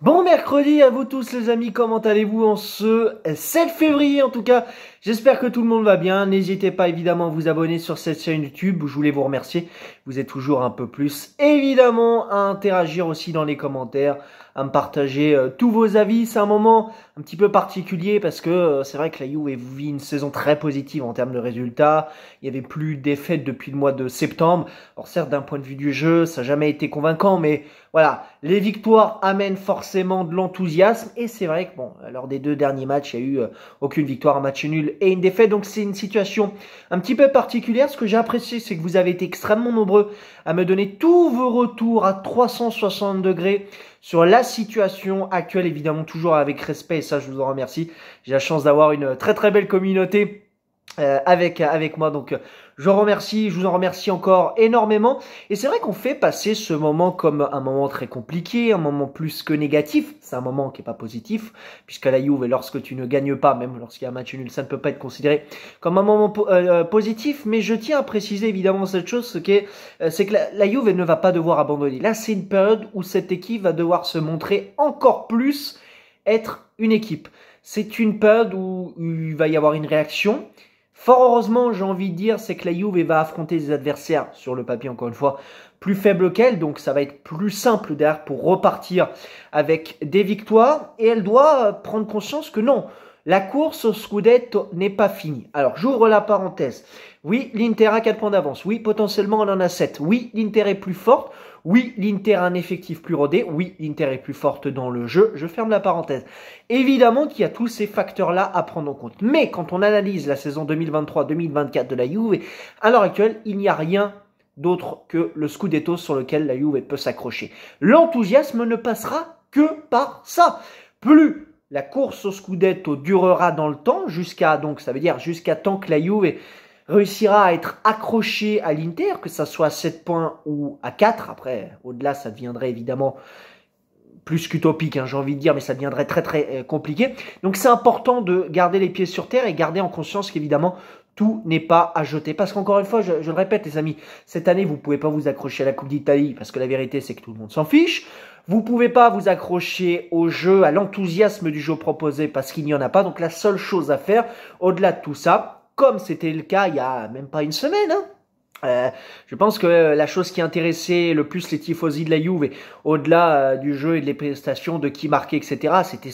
Bon mercredi à vous tous les amis, comment allez-vous en ce 7 février en tout cas J'espère que tout le monde va bien, n'hésitez pas évidemment à vous abonner sur cette chaîne YouTube, je voulais vous remercier, vous êtes toujours un peu plus évidemment à interagir aussi dans les commentaires, à me partager euh, tous vos avis. C'est un moment un petit peu particulier parce que euh, c'est vrai que la Juve vit une saison très positive en termes de résultats. Il n'y avait plus de défaites depuis le mois de septembre. Alors certes, d'un point de vue du jeu, ça n'a jamais été convaincant, mais voilà, les victoires amènent forcément de l'enthousiasme. Et c'est vrai que bon, lors des deux derniers matchs, il n'y a eu euh, aucune victoire, un match nul et une défaite. Donc c'est une situation un petit peu particulière. Ce que j'ai apprécié, c'est que vous avez été extrêmement nombreux à me donner tous vos retours à 360 degrés sur la situation actuelle, évidemment toujours avec respect, et ça je vous en remercie. J'ai la chance d'avoir une très très belle communauté euh, avec, avec moi. Donc, euh, je remercie, je vous en remercie encore énormément. Et c'est vrai qu'on fait passer ce moment comme un moment très compliqué, un moment plus que négatif. C'est un moment qui est pas positif, puisque la Juve, lorsque tu ne gagnes pas, même lorsqu'il y a un match nul, ça ne peut pas être considéré comme un moment euh, positif. Mais je tiens à préciser évidemment cette chose, c'est que la, la Juve ne va pas devoir abandonner. Là, c'est une période où cette équipe va devoir se montrer encore plus être une équipe. C'est une période où il va y avoir une réaction, Fort heureusement, j'ai envie de dire, c'est que la Juve va affronter des adversaires sur le papier, encore une fois, plus faibles qu'elle. Donc ça va être plus simple derrière pour repartir avec des victoires. Et elle doit prendre conscience que non, la course au Scudetto n'est pas finie. Alors, j'ouvre la parenthèse. Oui, l'Inter a 4 points d'avance. Oui, potentiellement, on en a 7. Oui, l'Inter est plus forte. Oui, l'Inter a un effectif plus rodé. Oui, l'Inter est plus forte dans le jeu. Je ferme la parenthèse. Évidemment qu'il y a tous ces facteurs-là à prendre en compte. Mais quand on analyse la saison 2023-2024 de la Juve, à l'heure actuelle, il n'y a rien d'autre que le Scudetto sur lequel la Juve peut s'accrocher. L'enthousiasme ne passera que par ça. Plus la course au Scudetto durera dans le temps jusqu'à donc ça veut dire jusqu'à tant que la Juve réussira à être accrochée à l'Inter, que ça soit à 7 points ou à 4. Après, au-delà, ça deviendrait évidemment plus qu'utopique, hein, j'ai envie de dire, mais ça deviendrait très très euh, compliqué. Donc c'est important de garder les pieds sur terre et garder en conscience qu'évidemment tout n'est pas à jeter. Parce qu'encore une fois, je, le répète les amis, cette année vous ne pouvez pas vous accrocher à la Coupe d'Italie parce que la vérité c'est que tout le monde s'en fiche. Vous pouvez pas vous accrocher au jeu, à l'enthousiasme du jeu proposé parce qu'il n'y en a pas. Donc la seule chose à faire, au-delà de tout ça, comme c'était le cas il y a même pas une semaine, hein, euh, je pense que euh, la chose qui intéressait le plus les tifosi de la Juve, au-delà euh, du jeu et des prestations, de qui marquait, etc., c'était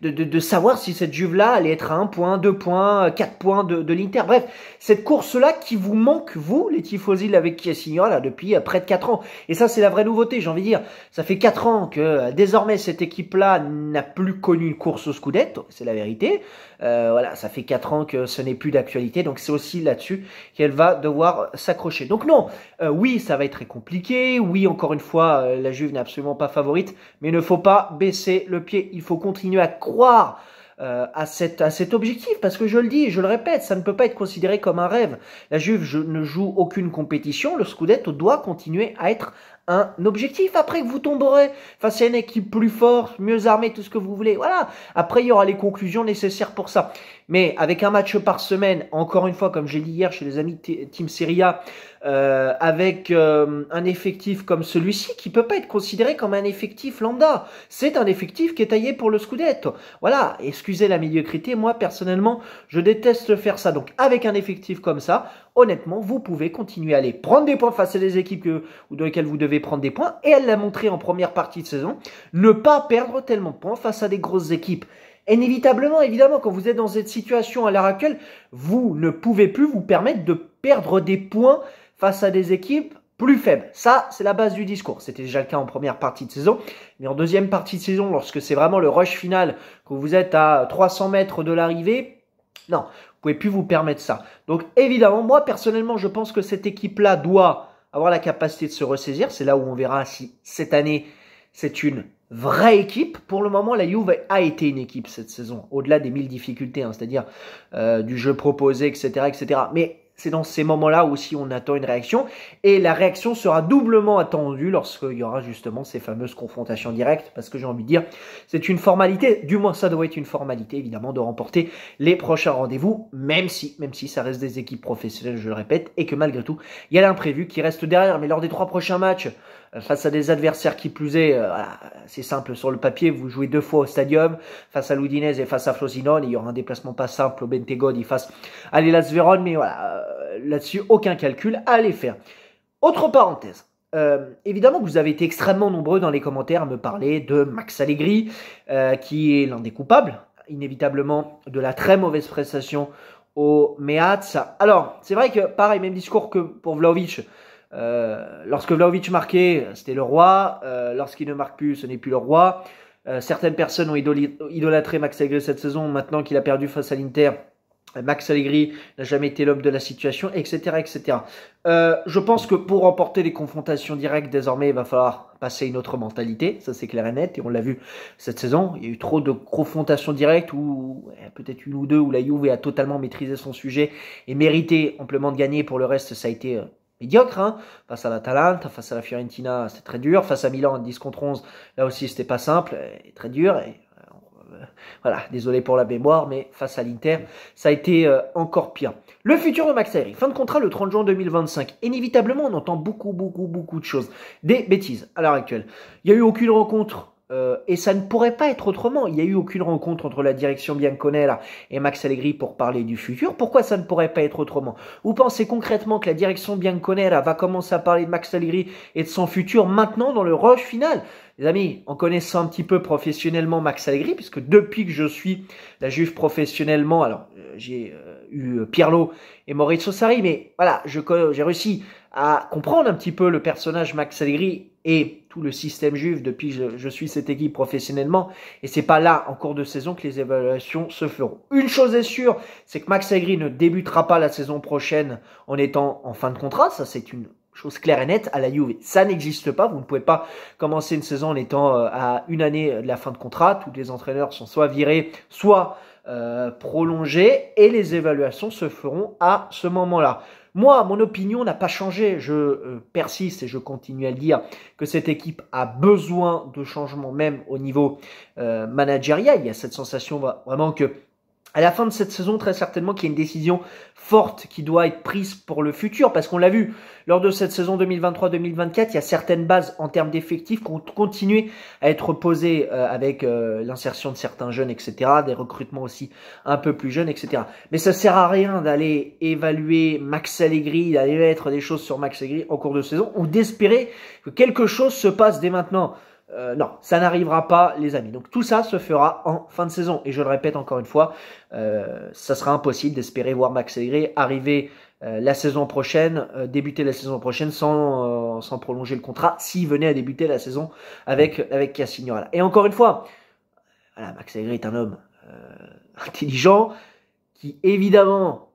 de, de, de, savoir si cette Juve-là allait être à 1 point, 2 points, 4 points de, de l'Inter. Bref, cette course-là qui vous manque, vous, les tifosi avec qui là, depuis près de 4 ans. Et ça, c'est la vraie nouveauté, j'ai envie de dire. Ça fait 4 ans que désormais cette équipe-là n'a plus connu une course au Scudetto, c'est la vérité. voilà, ça fait 4 ans que ce n'est plus d'actualité, donc c'est aussi là-dessus qu'elle va devoir s'accrocher donc non, euh, oui, ça va être très compliqué. Oui, encore une fois, euh, la Juve n'est absolument pas favorite, mais il ne faut pas baisser le pied. Il faut continuer à croire euh, à, cet objectif, parce que je le dis, je le répète, ça ne peut pas être considéré comme un rêve. La Juve ne joue aucune compétition, le Scudetto doit continuer à être un objectif. Après, que vous tomberez face à une équipe plus forte, mieux armée, tout ce que vous voulez. Voilà. Après, il y aura les conclusions nécessaires pour ça. Mais avec un match par semaine, encore une fois, comme j'ai dit hier chez les amis de Team Seria, euh, avec euh, un effectif comme celui-ci, qui peut pas être considéré comme un effectif lambda. C'est un effectif qui est taillé pour le Scudetto. Voilà. Excusez la médiocrité. Moi, personnellement, je déteste faire ça. Donc, avec un effectif comme ça, honnêtement, vous pouvez continuer à aller prendre des points face à des équipes que, dans lesquelles vous devez prendre des points. Et elle l'a montré en première partie de saison, ne pas perdre tellement de points face à des grosses équipes. Inévitablement, évidemment, quand vous êtes dans cette situation à l'heure actuelle, vous ne pouvez plus vous permettre de perdre des points face à des équipes plus faibles. Ça, c'est la base du discours. C'était déjà le cas en première partie de saison. Mais en deuxième partie de saison, lorsque c'est vraiment le rush final, que vous êtes à 300 mètres de l'arrivée, non, pouvez plus vous permettre ça. Donc évidemment, moi personnellement, je pense que cette équipe-là doit avoir la capacité de se ressaisir. C'est là où on verra si cette année, c'est une vraie équipe. Pour le moment, la Juve a été une équipe cette saison, au-delà des mille difficultés, hein, c'est-à-dire euh, du jeu proposé, etc., etc. Mais c'est dans ces moments-là aussi on attend une réaction. Et la réaction sera doublement attendue lorsqu'il y aura justement ces fameuses confrontations directes. Parce que j'ai envie de dire, c'est une formalité, du moins ça doit être une formalité évidemment de remporter les prochains rendez-vous, même si, même si ça reste des équipes professionnelles, je le répète, et que malgré tout, il y a l'imprévu qui reste derrière. Mais lors des trois prochains matchs, face à des adversaires qui plus est, euh, c'est simple sur le papier, vous jouez deux fois au stadium, face à l'Udinese et face à Frosinone, il y aura un déplacement pas simple au Bentegod, il face à l'Elas Vérone, mais voilà, euh, là-dessus, aucun calcul à les faire. Autre parenthèse, euh, évidemment que vous avez été extrêmement nombreux dans les commentaires à me parler de Max Allegri, qui est l'un des coupables, inévitablement, de la très mauvaise prestation au Meazza. Alors, c'est vrai que, pareil, même discours que pour Vlaovic, euh, lorsque Vlaovic marquait, c'était le roi. Euh, lorsqu'il ne marque plus, ce n'est plus le roi. Euh, certaines personnes ont idolâtré Max Allegri cette saison. Maintenant qu'il a perdu face à l'Inter, Max Allegri n'a jamais été l'homme de la situation, etc. etc. je pense que pour remporter les confrontations directes, désormais, il va falloir passer une autre mentalité. Ça, c'est clair et net. Et on l'a vu cette saison. Il y a eu trop de confrontations directes ou eh, peut-être une ou deux où la Juve a totalement maîtrisé son sujet et mérité amplement de gagner. Pour le reste, ça a été médiocre. Hein face à la Talente, face à la Fiorentina, c'était très dur. Face à Milan, 10 contre 11, là aussi, c'était pas simple, très dur. Euh, voilà, désolé pour la mémoire, mais face à l'Inter, ça a été euh, encore pire. Le futur de Max fin de contrat le 30 juin 2025. Inévitablement, on entend beaucoup, beaucoup, beaucoup de choses. Des bêtises à l'heure actuelle. Il n'y a eu aucune rencontre euh, et ça ne pourrait pas être autrement. Il n'y a eu aucune rencontre entre la direction Bianconella et Max Allegri pour parler du futur. Pourquoi ça ne pourrait pas être autrement Vous pensez concrètement que la direction Bianconella va commencer à parler de Max Allegri et de son futur maintenant dans le rush final les amis, en connaissant un petit peu professionnellement Max Allegri, puisque depuis que je suis la juve professionnellement, alors euh, j'ai euh, eu Pierlo et Maurizio Sarri, mais voilà, j'ai réussi à comprendre un petit peu le personnage Max Allegri et tout le système juif depuis je, suis cette équipe professionnellement et c'est pas là en cours de saison que les évaluations se feront. Une chose est sûre, c'est que Max Agri ne débutera pas la saison prochaine en étant en fin de contrat, ça c'est une chose claire et nette à la Juve. Ça n'existe pas. Vous ne pouvez pas commencer une saison en étant euh, à une année de la fin de contrat. Tous les entraîneurs sont soit virés, soit euh, prolongés, et les évaluations se feront à ce moment-là. Moi, mon opinion n'a pas changé. Je euh, persiste et je continue à le dire que cette équipe a besoin de changement, même au niveau euh, Il y a cette sensation bah, vraiment que à la fin de cette saison, très certainement qu'il y a une décision forte qui doit être prise pour le futur, parce qu'on l'a vu, lors de cette saison 2023-2024, il y a certaines bases en termes d'effectifs qui ont continué à être posées euh, avec euh, l'insertion de certains jeunes, etc., des recrutements aussi un peu plus jeunes, etc. Mais ça sert à rien d'aller évaluer Max Allegri, d'aller mettre des choses sur Max Allegri en cours de saison, ou d'espérer que quelque chose se passe dès maintenant. Euh, non, ça n'arrivera pas, les amis. Donc tout ça se fera en fin de saison. Et je le répète encore une fois, euh, ça sera impossible d'espérer voir Max Segré arriver euh, la saison prochaine, débuter la saison prochaine sans, prolonger le contrat, s'il venait à débuter la saison avec, avec Et encore une fois, Max Segré est un homme intelligent qui évidemment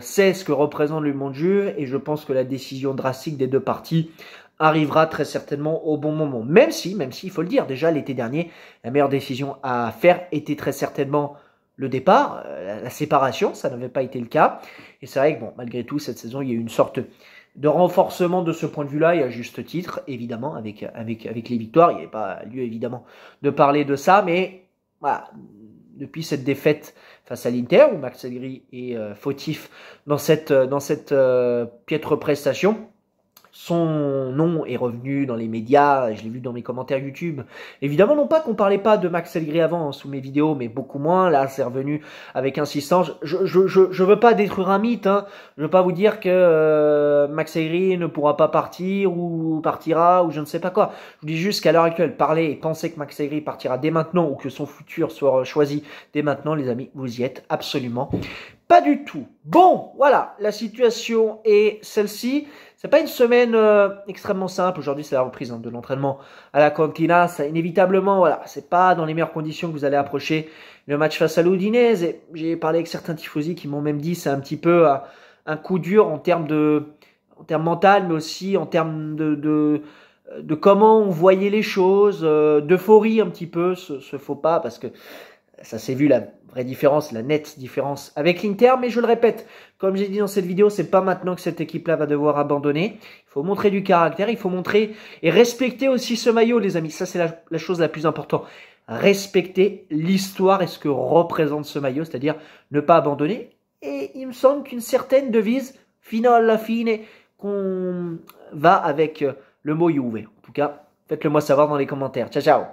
sait ce que représente le monde jeu. et je pense que la décision drastique des deux parties arrivera très certainement au bon moment. Même si, même si, il faut le dire, déjà l'été dernier, la meilleure décision à faire était très certainement le départ, euh, la, séparation, ça n'avait pas été le cas. Et c'est vrai que, bon, malgré tout, cette saison, il y a eu une sorte de renforcement de ce point de vue-là, et à juste titre, évidemment, avec, avec, avec les victoires. Il n'y avait pas lieu, évidemment, de parler de ça, mais voilà, depuis cette défaite face à l'Inter, où Max Allegri est euh, fautif dans cette, euh, dans cette piètre prestation, son nom est revenu dans les médias, je l'ai vu dans mes commentaires YouTube. Évidemment, non pas qu'on parlait pas de Max Segri avant hein, sous mes vidéos, mais beaucoup moins. Là, c'est revenu avec insistance. Je, ne veux pas détruire un mythe. Hein. Je veux pas vous dire que euh, Max Segri ne pourra pas partir ou partira ou je ne sais pas quoi. Je vous dis juste qu'à l'heure actuelle, parler et penser que Max Segri partira dès maintenant ou que son futur soit choisi dès maintenant, les amis, vous y êtes absolument pas du tout. Bon, voilà, la situation est celle-ci. n'est pas une semaine euh, extrêmement simple. Aujourd'hui, c'est la reprise hein, de l'entraînement à la Cantina. inévitablement, voilà, c'est pas dans les meilleures conditions que vous allez approcher le match face à l'Oudinez. j'ai parlé avec certains tifosi qui m'ont même dit c'est un petit peu euh, un coup dur en termes de, en mental, mais aussi en termes de, de, comment on voyait les choses, euh, d'euphorie un petit peu, ce faux pas, parce que ça s'est vu la vraie différence, la nette différence avec l'Inter, mais je le répète, comme j'ai dit dans cette vidéo, c'est pas maintenant que cette équipe-là va devoir abandonner. Il faut montrer du caractère, il faut montrer et respecter aussi ce maillot, les amis. Ça, c'est la, chose la plus importante respecter l'histoire et ce que représente ce maillot, c'est-à-dire ne pas abandonner. Et il me semble qu'une certaine devise, finale la fine, qu'on va avec le mot Juve. En tout cas, faites-le moi savoir dans les commentaires. Ciao, ciao